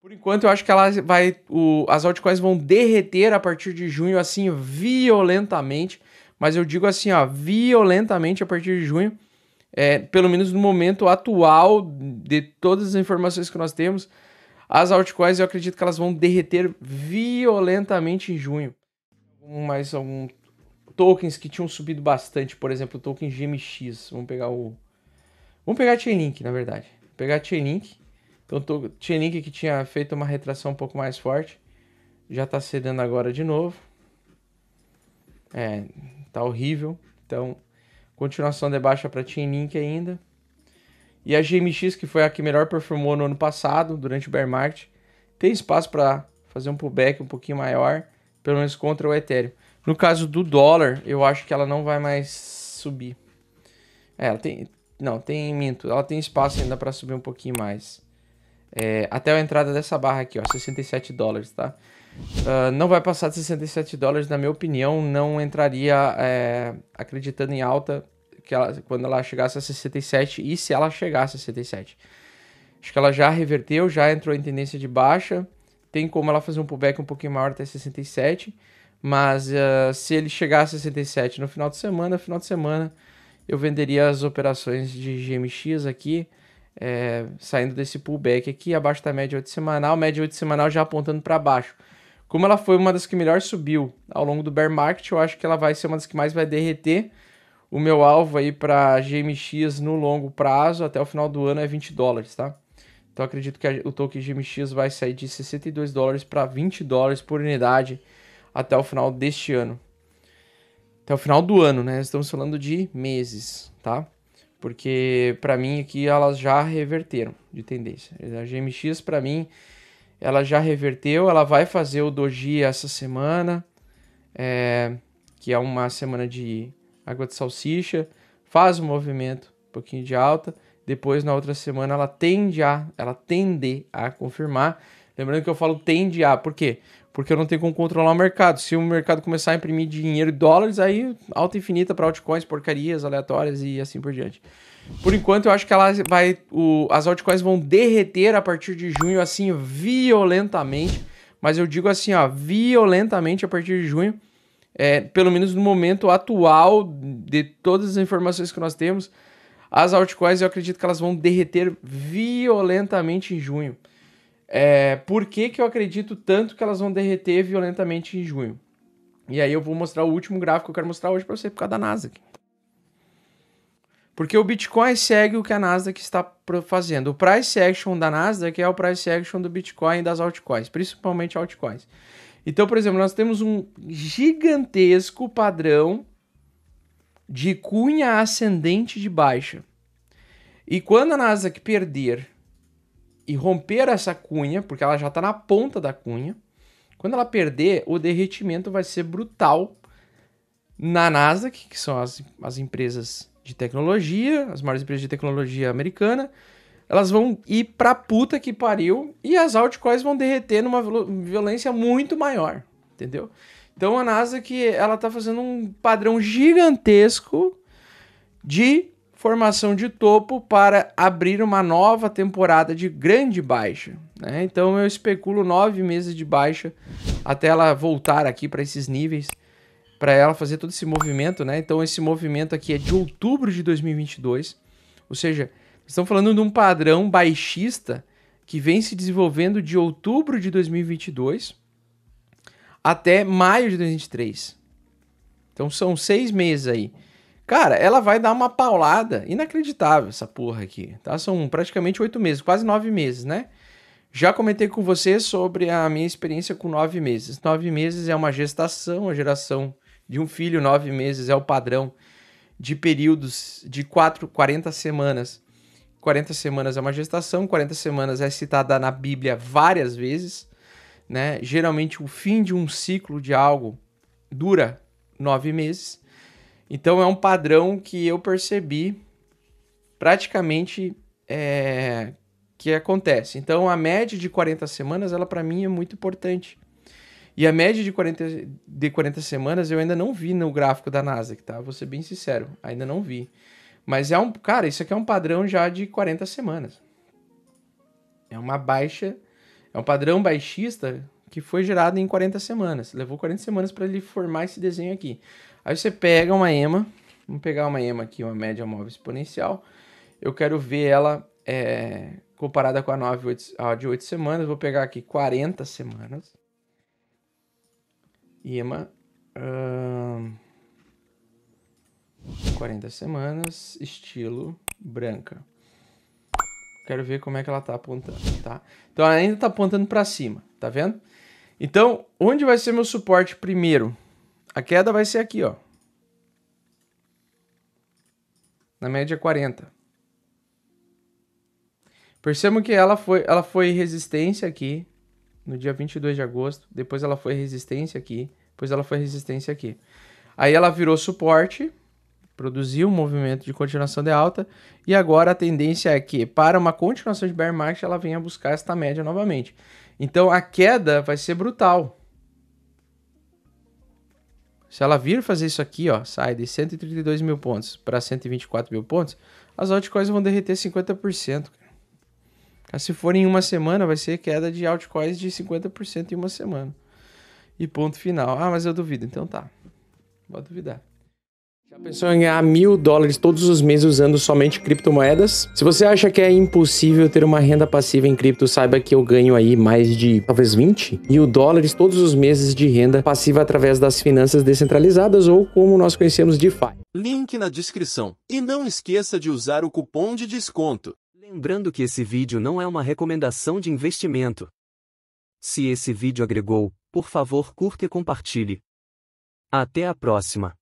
Por enquanto, eu acho que ela vai, o, as altcoins vão derreter a partir de junho, assim, violentamente. Mas eu digo assim, ó, violentamente a partir de junho. É, pelo menos no momento atual de todas as informações que nós temos, as altcoins eu acredito que elas vão derreter violentamente em junho. Mais algum tokens que tinham subido bastante, por exemplo, o token GMX. Vamos pegar o. Vamos pegar a Chainlink, na verdade. Vou pegar a Chainlink. Então tô, tinha link que tinha feito uma retração um pouco mais forte. Já tá cedendo agora de novo. É, tá horrível. Então, continuação de baixa é para Chain ainda. E a GMX, que foi a que melhor performou no ano passado, durante o bear market, tem espaço para fazer um pullback um pouquinho maior, pelo menos contra o Ethereum. No caso do dólar, eu acho que ela não vai mais subir. É, ela tem, não, tem minto, ela tem espaço ainda para subir um pouquinho mais. É, até a entrada dessa barra aqui, ó, 67 dólares, tá? Uh, não vai passar de 67 dólares, na minha opinião, não entraria é, acreditando em alta que ela, quando ela chegasse a 67 e se ela chegasse a 67. Acho que ela já reverteu, já entrou em tendência de baixa, tem como ela fazer um pullback um pouquinho maior até 67, mas uh, se ele chegar a 67 no final de semana, final de semana eu venderia as operações de GMX aqui, é, saindo desse pullback aqui, abaixo da média 8 semanal, média 8 semanal já apontando para baixo. Como ela foi uma das que melhor subiu ao longo do bear market, eu acho que ela vai ser uma das que mais vai derreter. O meu alvo aí para GMX no longo prazo até o final do ano é 20 dólares, tá? Então acredito que a, o token GMX vai sair de 62 dólares para 20 dólares por unidade até o final deste ano. Até o final do ano, né? Estamos falando de meses, tá? Porque para mim aqui elas já reverteram de tendência. A GMX para mim ela já reverteu, ela vai fazer o doji essa semana, é, que é uma semana de água de salsicha, faz o um movimento um pouquinho de alta, depois na outra semana ela tende a, ela tende a confirmar. Lembrando que eu falo tende a, por quê? porque eu não tenho como controlar o mercado. Se o mercado começar a imprimir dinheiro e dólares, aí alta infinita para altcoins, porcarias aleatórias e assim por diante. Por enquanto, eu acho que elas vai, o, as altcoins vão derreter a partir de junho, assim, violentamente. Mas eu digo assim, ó, violentamente a partir de junho. É, pelo menos no momento atual de todas as informações que nós temos, as altcoins eu acredito que elas vão derreter violentamente em junho. É, por que, que eu acredito tanto que elas vão derreter violentamente em junho? E aí eu vou mostrar o último gráfico que eu quero mostrar hoje para você, por causa da Nasdaq. Porque o Bitcoin segue o que a Nasdaq está fazendo. O price action da Nasdaq é o price action do Bitcoin e das altcoins, principalmente altcoins. Então, por exemplo, nós temos um gigantesco padrão de cunha ascendente de baixa. E quando a Nasdaq perder e romper essa cunha, porque ela já está na ponta da cunha, quando ela perder, o derretimento vai ser brutal na Nasdaq, que são as, as empresas de tecnologia, as maiores empresas de tecnologia americana. Elas vão ir pra puta que pariu e as altcoins vão derreter numa violência muito maior, entendeu? Então a Nasdaq, ela tá fazendo um padrão gigantesco de formação de topo para abrir uma nova temporada de grande baixa. Né? Então eu especulo nove meses de baixa até ela voltar aqui para esses níveis, para ela fazer todo esse movimento. Né? Então esse movimento aqui é de outubro de 2022, ou seja, estão falando de um padrão baixista que vem se desenvolvendo de outubro de 2022 até maio de 2023. Então são seis meses aí. Cara, ela vai dar uma paulada inacreditável essa porra aqui, tá? São praticamente oito meses, quase nove meses, né? Já comentei com você sobre a minha experiência com nove meses. Nove meses é uma gestação, a geração de um filho, nove meses é o padrão de períodos de quatro, quarenta semanas. Quarenta semanas é uma gestação, Quarenta semanas é citada na Bíblia várias vezes, né? Geralmente o fim de um ciclo de algo dura nove meses. Então é um padrão que eu percebi praticamente é, que acontece. Então a média de 40 semanas, ela para mim é muito importante. E a média de 40, de 40 semanas eu ainda não vi no gráfico da Nasdaq, tá? Vou ser bem sincero, ainda não vi. Mas é um, cara, isso aqui é um padrão já de 40 semanas. É uma baixa, é um padrão baixista que foi gerado em 40 semanas. Levou 40 semanas para ele formar esse desenho aqui. Aí você pega uma ema, vamos pegar uma ema aqui, uma média móvel exponencial. Eu quero ver ela é, comparada com a, 9, 8, a de 8 semanas. Vou pegar aqui 40 semanas. Ema. Hum, 40 semanas, estilo branca. Quero ver como é que ela tá apontando, tá? Então ela ainda tá apontando para cima, tá vendo? Então, onde vai ser meu suporte primeiro? A queda vai ser aqui, ó. Na média 40. Percebam que ela foi, ela foi resistência aqui no dia 22 de agosto, depois ela foi resistência aqui, depois ela foi resistência aqui. Aí ela virou suporte, produziu um movimento de continuação de alta e agora a tendência é que para uma continuação de bear market ela venha buscar esta média novamente. Então a queda vai ser brutal. Se ela vir fazer isso aqui, ó, sai de 132 mil pontos para 124 mil pontos, as altcoins vão derreter 50%. Cara. Se for em uma semana, vai ser queda de altcoins de 50% em uma semana. E ponto final. Ah, mas eu duvido. Então tá. Vou duvidar pensou em ganhar mil dólares todos os meses usando somente criptomoedas? Se você acha que é impossível ter uma renda passiva em cripto, saiba que eu ganho aí mais de talvez 20 mil dólares todos os meses de renda passiva através das finanças descentralizadas ou como nós conhecemos DeFi. Link na descrição. E não esqueça de usar o cupom de desconto. Lembrando que esse vídeo não é uma recomendação de investimento. Se esse vídeo agregou, por favor curta e compartilhe. Até a próxima!